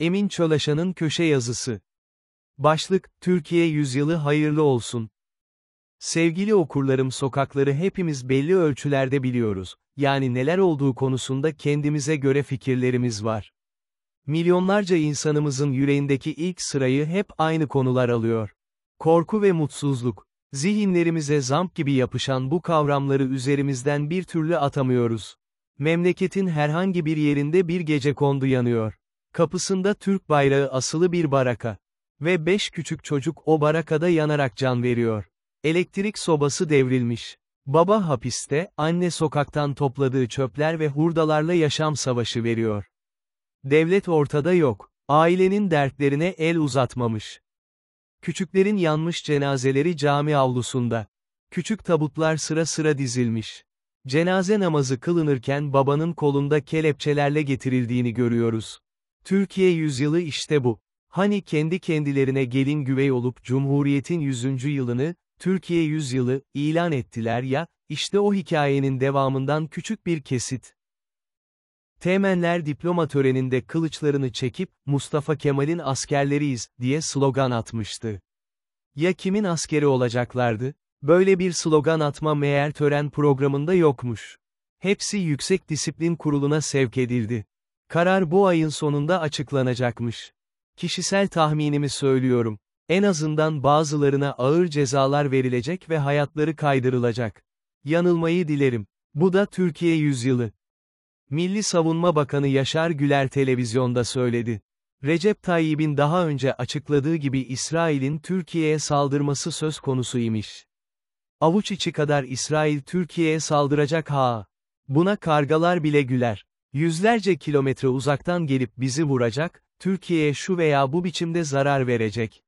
Emin Çöleşan'ın köşe yazısı. Başlık, Türkiye yüzyılı hayırlı olsun. Sevgili okurlarım sokakları hepimiz belli ölçülerde biliyoruz, yani neler olduğu konusunda kendimize göre fikirlerimiz var. Milyonlarca insanımızın yüreğindeki ilk sırayı hep aynı konular alıyor. Korku ve mutsuzluk. Zihinlerimize zamp gibi yapışan bu kavramları üzerimizden bir türlü atamıyoruz. Memleketin herhangi bir yerinde bir gece kondu yanıyor. Kapısında Türk bayrağı asılı bir baraka. Ve beş küçük çocuk o barakada yanarak can veriyor. Elektrik sobası devrilmiş. Baba hapiste, anne sokaktan topladığı çöpler ve hurdalarla yaşam savaşı veriyor. Devlet ortada yok. Ailenin dertlerine el uzatmamış. Küçüklerin yanmış cenazeleri cami avlusunda. Küçük tabutlar sıra sıra dizilmiş. Cenaze namazı kılınırken babanın kolunda kelepçelerle getirildiğini görüyoruz. Türkiye yüzyılı işte bu. Hani kendi kendilerine gelin güvey olup Cumhuriyet'in 100. yılını, Türkiye yüzyılı, ilan ettiler ya, işte o hikayenin devamından küçük bir kesit. Teğmenler diploma töreninde kılıçlarını çekip, Mustafa Kemal'in askerleriyiz, diye slogan atmıştı. Ya kimin askeri olacaklardı? Böyle bir slogan atma meğer tören programında yokmuş. Hepsi Yüksek Disiplin Kurulu'na sevk edildi. Karar bu ayın sonunda açıklanacakmış. Kişisel tahminimi söylüyorum. En azından bazılarına ağır cezalar verilecek ve hayatları kaydırılacak. Yanılmayı dilerim. Bu da Türkiye yüzyılı. Milli Savunma Bakanı Yaşar Güler televizyonda söyledi. Recep Tayyip'in daha önce açıkladığı gibi İsrail'in Türkiye'ye saldırması söz konusu imiş. Avuç içi kadar İsrail Türkiye'ye saldıracak ha. Buna kargalar bile güler. Yüzlerce kilometre uzaktan gelip bizi vuracak, Türkiye'ye şu veya bu biçimde zarar verecek.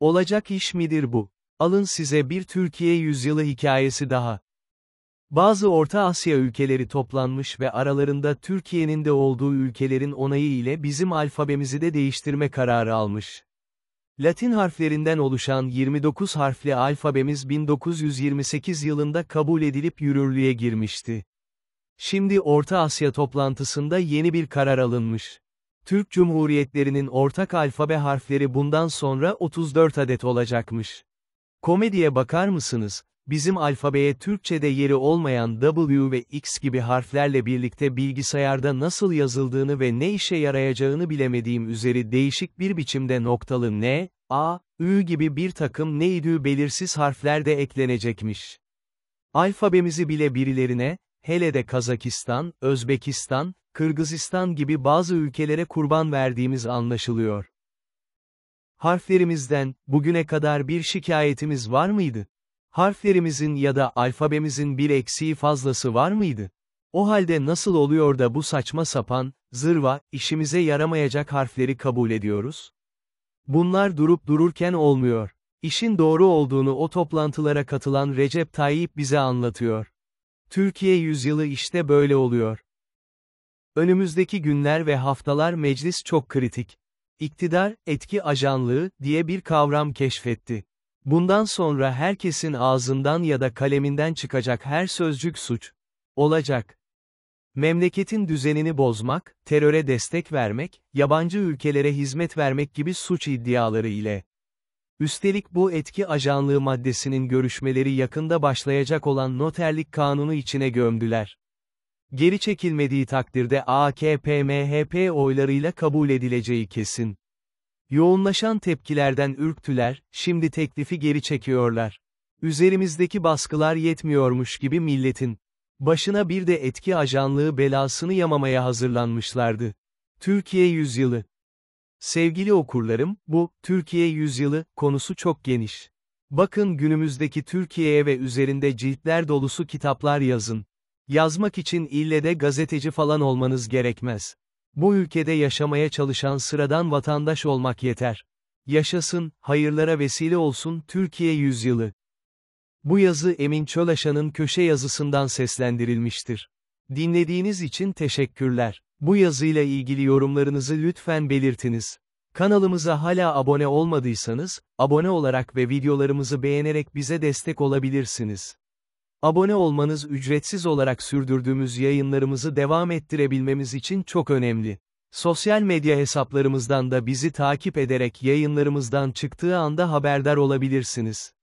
Olacak iş midir bu? Alın size bir Türkiye yüzyılı hikayesi daha. Bazı Orta Asya ülkeleri toplanmış ve aralarında Türkiye'nin de olduğu ülkelerin onayı ile bizim alfabemizi de değiştirme kararı almış. Latin harflerinden oluşan 29 harfli alfabemiz 1928 yılında kabul edilip yürürlüğe girmişti. Şimdi Orta Asya toplantısında yeni bir karar alınmış. Türk Cumhuriyetlerinin ortak alfabe harfleri bundan sonra 34 adet olacakmış. Komediye bakar mısınız? Bizim alfabeye Türkçe'de yeri olmayan W ve X gibi harflerle birlikte bilgisayarda nasıl yazıldığını ve ne işe yarayacağını bilemediğim üzeri değişik bir biçimde noktalı N, A, Ü gibi bir takım neydi belirsiz harfler de eklenecekmiş. Alfabemizi bile birilerine, hele de Kazakistan, Özbekistan, Kırgızistan gibi bazı ülkelere kurban verdiğimiz anlaşılıyor. Harflerimizden, bugüne kadar bir şikayetimiz var mıydı? Harflerimizin ya da alfabemizin bir eksiği fazlası var mıydı? O halde nasıl oluyor da bu saçma sapan, zırva, işimize yaramayacak harfleri kabul ediyoruz? Bunlar durup dururken olmuyor. İşin doğru olduğunu o toplantılara katılan Recep Tayyip bize anlatıyor. Türkiye yüzyılı işte böyle oluyor. Önümüzdeki günler ve haftalar meclis çok kritik. İktidar, etki ajanlığı diye bir kavram keşfetti. Bundan sonra herkesin ağzından ya da kaleminden çıkacak her sözcük suç olacak. Memleketin düzenini bozmak, teröre destek vermek, yabancı ülkelere hizmet vermek gibi suç iddiaları ile Üstelik bu etki ajanlığı maddesinin görüşmeleri yakında başlayacak olan noterlik kanunu içine gömdüler. Geri çekilmediği takdirde AKP-MHP oylarıyla kabul edileceği kesin. Yoğunlaşan tepkilerden ürktüler, şimdi teklifi geri çekiyorlar. Üzerimizdeki baskılar yetmiyormuş gibi milletin. Başına bir de etki ajanlığı belasını yamamaya hazırlanmışlardı. Türkiye Yüzyılı Sevgili okurlarım, bu, Türkiye yüzyılı, konusu çok geniş. Bakın günümüzdeki Türkiye'ye ve üzerinde ciltler dolusu kitaplar yazın. Yazmak için ille de gazeteci falan olmanız gerekmez. Bu ülkede yaşamaya çalışan sıradan vatandaş olmak yeter. Yaşasın, hayırlara vesile olsun Türkiye yüzyılı. Bu yazı Emin Çölaşan'ın köşe yazısından seslendirilmiştir. Dinlediğiniz için teşekkürler. Bu yazıyla ilgili yorumlarınızı lütfen belirtiniz. Kanalımıza hala abone olmadıysanız, abone olarak ve videolarımızı beğenerek bize destek olabilirsiniz. Abone olmanız ücretsiz olarak sürdürdüğümüz yayınlarımızı devam ettirebilmemiz için çok önemli. Sosyal medya hesaplarımızdan da bizi takip ederek yayınlarımızdan çıktığı anda haberdar olabilirsiniz.